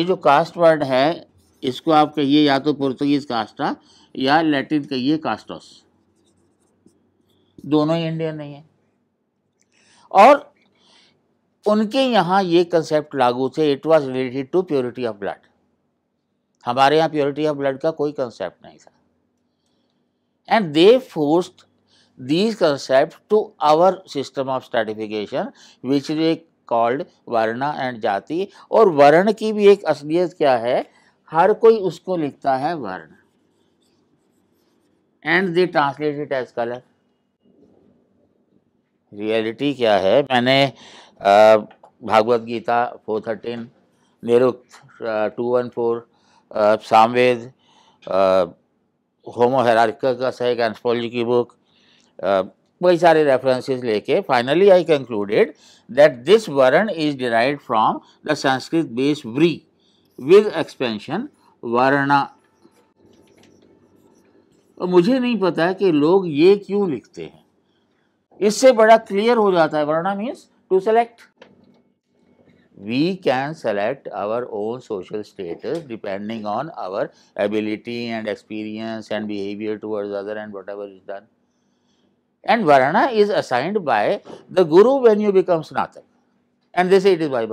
ये जो cast word है इसको आप कहिए या तो पुर्तगीज कास्टा या लैटिन कहिए कास्टोस दोनों ही इंडियन नहीं है और उनके यहाँ ये कंसेप्ट लागू थे it was related to purity of blood हमारे यहाँ प्योरिटी ऑफ ब्लड का कोई कंसेप्ट नहीं था and they forced these concept to our system of stratification which is a called varna and jati और वर्ण की भी एक असलियत क्या है हर कोई उसको लिखता है वर्ण and they translated as colour reality क्या है मैंने Bhagavad Gita four thirteen Nirukta two one four Samaveda होमो का एक एंथ्रोलॉजी की बुक कई सारे रेफरेंसेस लेके finally I concluded that this varna is derived from the Sanskrit base व्री विद एक्सपेंशन वर्णा मुझे नहीं पता कि लोग ये क्यों लिखते हैं इससे बड़ा क्लियर हो जाता है varna means to select we can select our own social status depending on our ability and experience and behaviour towards other and whatever is done and Varana is assigned by the Guru when you become Snataka. And they say it is by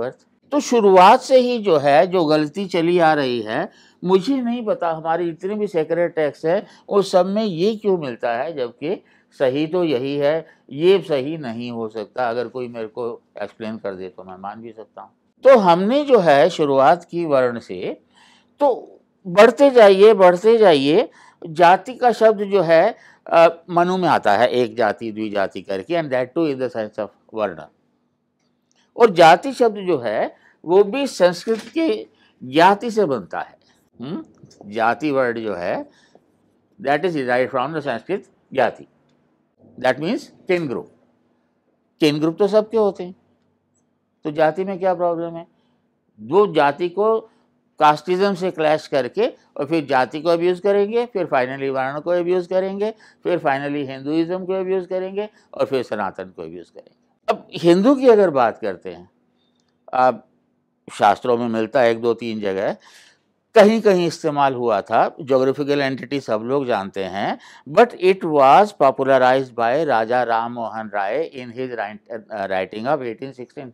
तो शुरुआत से ही जो है जो गलती चली आ रही है मुझे नहीं पता हमारे इतने भी सेक्रेट टैक्स है और सब में ये क्यों मिलता है जबकि सही तो यही है ये सही नहीं हो सकता अगर कोई मेरे को एक्सप्लेन कर दे तो मैं मान भी सकता हूँ तो हमने जो है शुरुआत की वर्ण से तो बढ़ते जाइए बढ़ते जाइए जाति का शब्द जो है मनु में आता है एक जाति द्वि जाति करके and that too is the sense of varna और जाति शब्द जो है वो भी संस्कृत के जाति से बनता है हुँ? हम्म? जाति वर्ड जो है that is derive from the Sanskrit jati that means kin group kin group तो सबके होते हैं तो जाति में क्या प्रॉब्लम है दो जाति को कास्टिज्म से क्लैश करके और फिर जाति को अब्यूज़ करेंगे फिर फाइनली वर्ण को अब्यूज़ करेंगे फिर फाइनली हिंदुज़म को अब्यूज़ करेंगे और फिर सनातन को अब्यूज़ करेंगे अब हिंदू की अगर बात करते हैं आप शास्त्रों में मिलता है एक दो तीन जगह कहीं कहीं इस्तेमाल हुआ था जोग्राफिकल एंटिटी सब लोग जानते हैं but it was popularized by Raja Ram Mohan Roy in his writing of 1816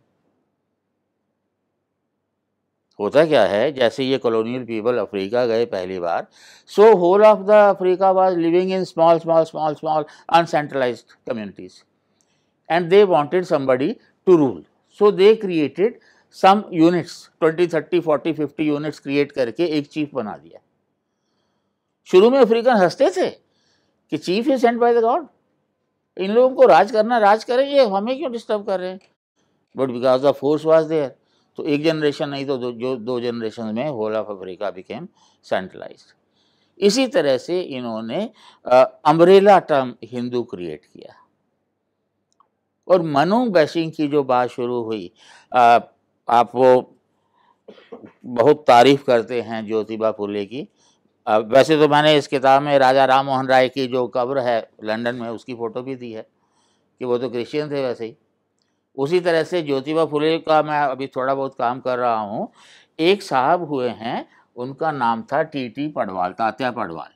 होता क्या है जैसे ये कॉलोनियल पीपल अफ्रीका गए पहली बार so whole of the Africa was living in small small small small uncentralize communities and they wanted somebody to rule so they created some units 20, 30, 40, 50 units create करके एक चीफ बना दिया शुरू में African हंसते थे कि chief is sent by the God इन लोगों को राज करना राज करें ये हमें क्यों डिस्टर्ब कर रहे हैं but because the force was there तो एक जनरेशन नहीं तो दो जो दो जनरेशन में whole of Africa became centralize इसी तरह से इन्होंने अम्ब्रेला टर्म हिंदू क्रिएट किया और मनु बैशिंग की जो बात शुरू हुई आ, आप वो बहुत तारीफ करते हैं ज्योतिबा फुले की आ, वैसे तो मैंने इस किताब में राजा राम मोहन राय की जो कब्र है लंदन में उसकी फ़ोटो भी दी है कि वो तो क्रिश्चियन थे वैसे ही उसी तरह से ज्योतिबा फुले का मैं अभी थोड़ा बहुत काम कर रहा हूँ एक साहब हुए हैं उनका नाम था टी टी पडवाल तात्या पडवाल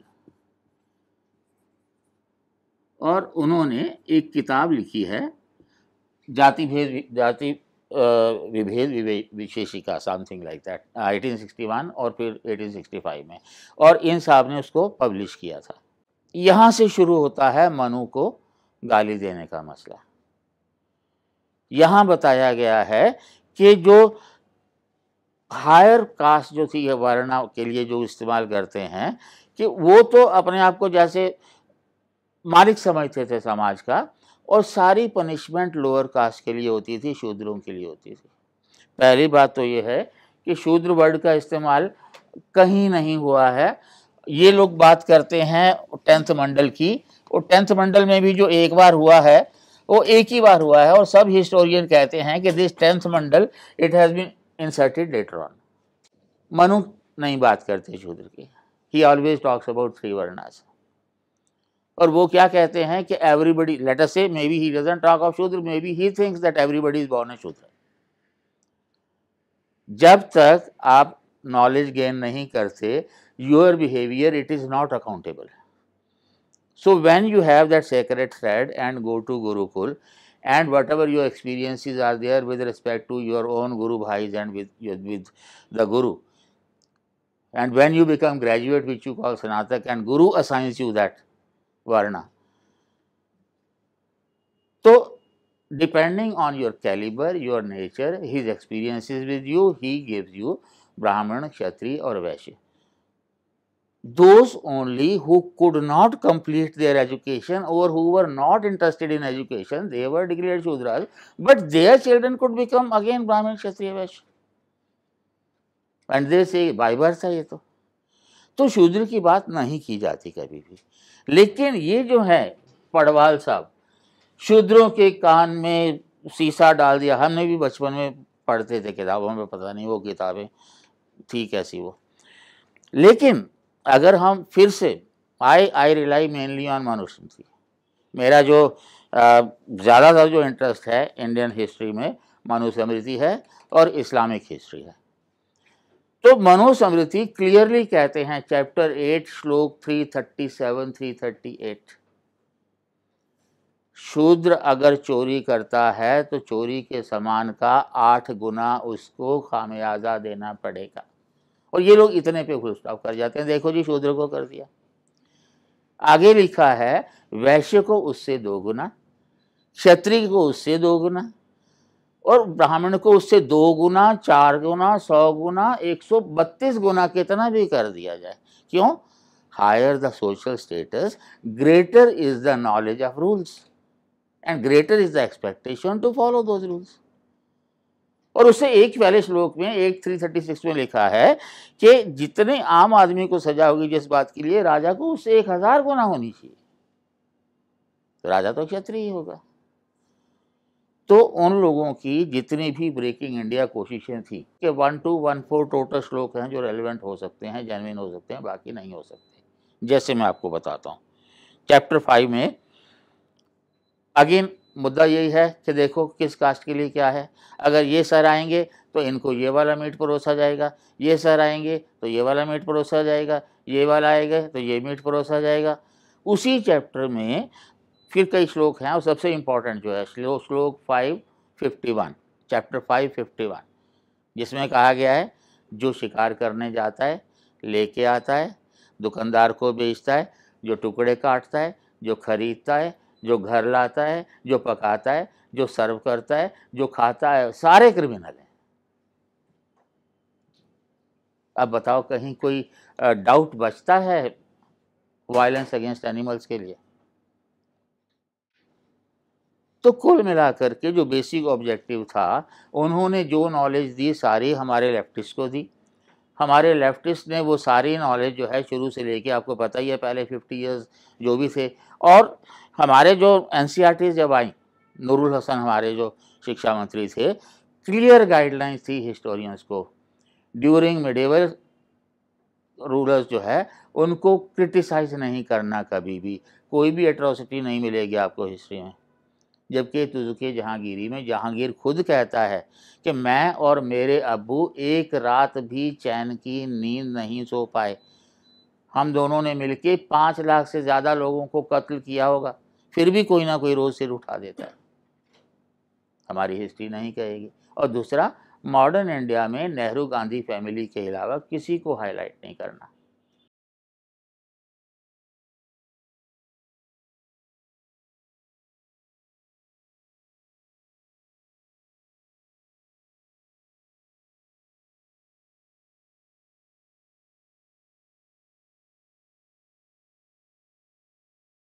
और उन्होंने एक किताब लिखी है जाति भेद जाति विभेद विशेषिका समथिंग लाइक दैट 1861 और फिर 1865 में और इन साहब ने उसको पब्लिश किया था यहाँ से शुरू होता है मनु को गाली देने का मसला यहाँ बताया गया है कि जो हायर कास्ट जो थी वर्णा वारणा के लिए जो इस्तेमाल करते हैं कि वो तो अपने आप को जैसे मालिक समझते थे समाज का और सारी पनिशमेंट लोअर कास्ट के लिए होती थी शूद्रों के लिए होती थी पहली बात तो ये है कि शूद्र वर्ड का इस्तेमाल कहीं नहीं हुआ है ये लोग बात करते हैं टेंथ मंडल की और टेंथ मंडल में भी जो एक बार हुआ है वो एक ही बार हुआ है और सब हिस्टोरियन कहते हैं कि this tenth mandal it has been inserted later on Manu नहीं बात करते शूद्र की ही always talks about three varnas और वो क्या कहते हैं कि एवरीबडी लेटर से may be he doesn't talk of Shudra may be he thinks that everybody is born a Shudra जब तक आप नॉलेज गेन नहीं करते your behaviour it is not accountable So, when you have that sacred thread and go to Gurukul and whatever your experiences are there with respect to your own Guru Bhais and with, with the Guru and when you become graduate which you call Sanatak and Guru assigns you that Varna. So, depending on your caliber, your nature, his experiences with you, he gives you Brahman, Kshatri or Vaishya. those only who could not complete their education or who were not interested in education, they were declared Shudras, but their children could become again Brahmin, Kshatriya, Vaishya. And they say, by birth है ye to to shudra ki baat nahi ki jati kabhi bhi lekin ye jo hai padwal sahab shudron ke kaan mein शीशा dal diya humne bhi bachpan mein padhte the kitabon mein pata nahi wo kitabe thi kaisi wo lekin अगर हम फिर से I I rely mainly on Manusmriti मेरा जो ज़्यादातर जो interest है इंडियन हिस्ट्री में मनुस्मृति है और इस्लामिक हिस्ट्री है तो मनुस्मृति क्लियरली कहते हैं चैप्टर एट श्लोक three thirty seven three thirty eight Shudra अगर चोरी करता है तो चोरी के समान का आठ गुना उसको खामियाजा देना पड़ेगा और ये लोग इतने पे फुल स्टॉप कर जाते हैं देखो जी शूद्र को कर दिया आगे लिखा है वैश्य को उससे दोगुना क्षत्रिय को उससे दोगुना और ब्राह्मण को उससे दो गुना चार गुना सौ गुना एक सौ बत्तीस गुना कितना भी कर दिया जाए क्यों higher the social status greater is the knowledge of rules and greater is the expectation to follow those rules और उसे एक वाले श्लोक में एक थ्री थर्टी सिक्स में लिखा है कि जितने आम आदमी को सजा होगी जिस बात के लिए राजा को उससे एक हजार गुना होनी चाहिए तो राजा तो क्षत्रिय ही होगा तो उन लोगों की जितनी भी ब्रेकिंग इंडिया कोशिशें थी कि one two one four total श्लोक हैं जो रेलिवेंट हो सकते हैं जेनविन हो सकते हैं बाकी नहीं हो सकते जैसे मैं आपको बताता हूँ चैप्टर फाइव में अगेन मुद्दा यही है कि देखो किस कास्ट के लिए क्या है अगर ये सर आएंगे तो इनको ये वाला मीट परोसा जाएगा ये सर आएंगे तो ये वाला मीट परोसा जाएगा ये वाला आएगा तो ये मीट परोसा जाएगा उसी चैप्टर में फिर कई श्लोक हैं और सबसे इम्पॉर्टेंट जो है श्लोक श्लोक five fifty one chapter five fifty one जिसमें कहा गया है जो शिकार करने जाता है लेके आता है दुकानदार को बेचता है जो टुकड़े काटता है जो खरीदता है जो घर लाता है जो पकाता है जो सर्व करता है जो खाता है सारे क्रिमिनल हैं अब बताओ कहीं कोई डाउट बचता है वायलेंस अगेंस्ट एनिमल्स के लिए तो कुल मिलाकर के जो बेसिक ऑब्जेक्टिव था उन्होंने जो नॉलेज दी सारी हमारे लेफ्टिस्ट को दी हमारे लेफ्टिस्ट ने वो सारी नॉलेज जो है शुरू से लेके आपको पता ही है पहले फिफ्टी ईयर्स जो भी थे और हमारे जो एन e जब आई नूरुल हसन हमारे जो शिक्षा मंत्री थे क्लियर गाइडलाइंस थी हिस्टोरियंस को ड्यूरिंग मिडेवल रूलर्स जो है उनको क्रिटिसाइज नहीं करना कभी भी कोई भी एट्रोसिटी नहीं मिलेगी आपको हिस्ट्री में जबकि तुजुके जहांगीरी में जहांगीर खुद कहता है कि मैं और मेरे अबू एक रात भी चैन की नींद नहीं सो पाए हम दोनों ने मिलके पाँच लाख से ज़्यादा लोगों को कत्ल किया होगा फिर भी कोई ना कोई रोज़ सिर उठा देता है हमारी हिस्ट्री नहीं कहेगी और दूसरा मॉडर्न इंडिया में नेहरू गांधी फैमिली के अलावा किसी को हाईलाइट नहीं करना